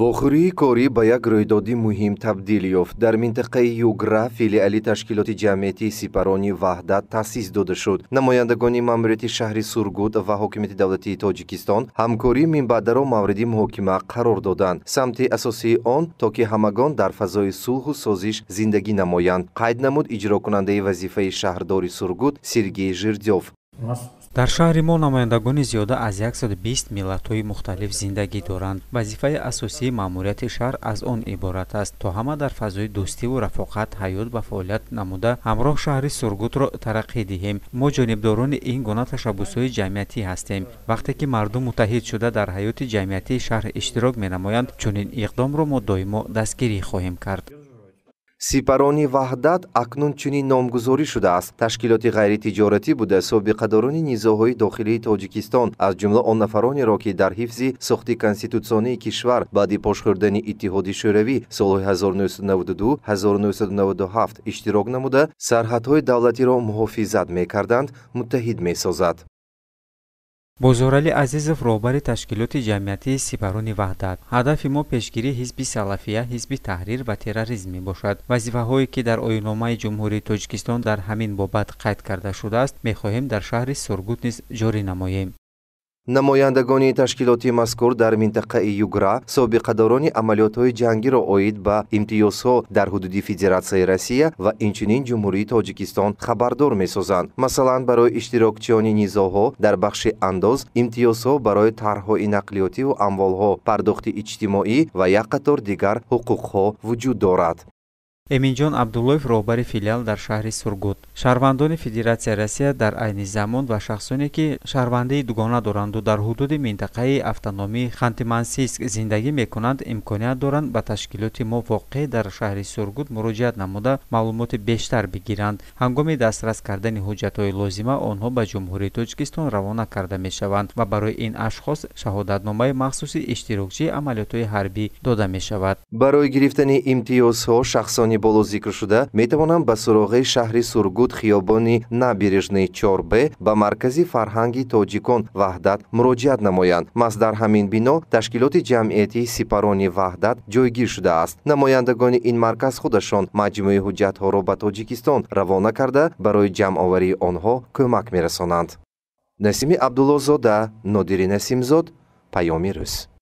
вохӯрии корӣ ба як рӯйдоди муҳим табдил ёфт дар минтақаи югра филиали ташкилоти ҷамъиятии сипарони ваҳдат таъсис дода шуд намояндагони маъмурияти шаҳри сургут ва ҳокимияти давлатии тоҷикистон ҳамкории минбаъдаро мавриди муҳокима қарор доданд самти асосии он то ки ҳамагон дар фазои сулҳу созиш зиндагӣ намоянд қайд намуд иҷрокунандаи вазифаи шаҳрдори сургут сергей жирдёв дар шаҳри мо намояндагони зиёда аз 120 миллатҳои мухталиф зиндагӣ доранд вазифаи асосии маъмурияти шаҳр аз он иборат аст то ҳама дар фазои дӯстиву рафоқат ҳаёт ба фаъолият намуда ҳамроҳ шаҳри сургутро тараққӣ диҳем мо ҷонибдорони ин гуна ташаббусҳои ҷамъиятӣ ҳастем вақте ки мардум муттаҳид шуда дар ҳаёти ҷамъиятии шаҳр иштирок менамоянд чунин иқдомро мо доимо дастгирӣ хоҳем кард сипарони ваҳдат акнун чунин номгузорӣ шудааст ташкилоти ғайритиҷоратӣ буда собиқадорони низоҳои дохилии тоҷикистон аз ҷумла он нафаронеро ки дар ҳифзи сохти конститутсионии кишвар баъди пошхӯрдани иттиҳоди шӯравӣ солҳои 1992 1997 иштирок намуда сарҳадҳои давлатиро муҳофизат мекарданд муттаҳид месозад бозорали азизов роҳбари ташкилоти ҷамъиятии сипаруни ваҳдат ҳадафи мо пешгирии ҳизби салафия ҳизби таҳрир ва терроризм мебошад вазифаҳое ки дар оинномаи ҷумҳурии тоҷикистон дар ҳамин бобат қайд карда шудааст мехоҳем дар шаҳри сургут низ ҷорӣ намоем намояндагони ташкилоти мазкур дар минтақаи югра собиқадорони амалиётҳои ҷангиро оид ба имтиёзҳо дар ҳудуди федератсияи россия ва инчунин ҷумҳурии тоҷикистон хабардор месозанд масалан барои иштирокчиёни низоҳо дар бахши андоз имтиёзҳо барои тарҳҳои нақлиётиву амволҳо пардохти иҷтимоӣ ва як қатор дигар ҳуқуқҳо вуҷуд дорад эминҷон абдуллоев роҳбари филиал дар шаҳри сургут шаҳрвандони федератсияи россия дар айни замон ва шахсоне ки шаҳрвандии дугона доранду дар ҳудуди минтақаи автономии хантимансиск зиндагӣ мекунанд имконият доранд ба ташкилоти мо воқеъ дар шаҳри сургут муроҷиат намуда маълумоти бештар бигиранд ҳангоми дастрас кардани ҳуҷҷатҳои лозима онҳо ба ҷумҳурии тоҷикистон равона карда мешаванд ва барои ин ашхос шаҳодатномаи махсуси иштирокчии амалиётҳои ҳарбӣ дода мешавад барои гирифтани имтиёзҳо шахсони ҷаҳони боло зикршуда метавонам ба суроғи шаҳри сургут хиёбони набережнаи чорб ба маркази фарҳанги тоҷикон ваҳдат муроҷиат намоянд маҳз дар ҳамин бино ташкилоти ҷамъиятии сипарони ваҳдат ҷойгир шудааст намояндагони ин марказ худашон маҷмӯи ҳуҷҷатҳоро ба тоҷикистон равона карда барои ҷамъоварии онҳо кӯмак мерасонанд насими абдуллозода нодири насимзод паёми рӯз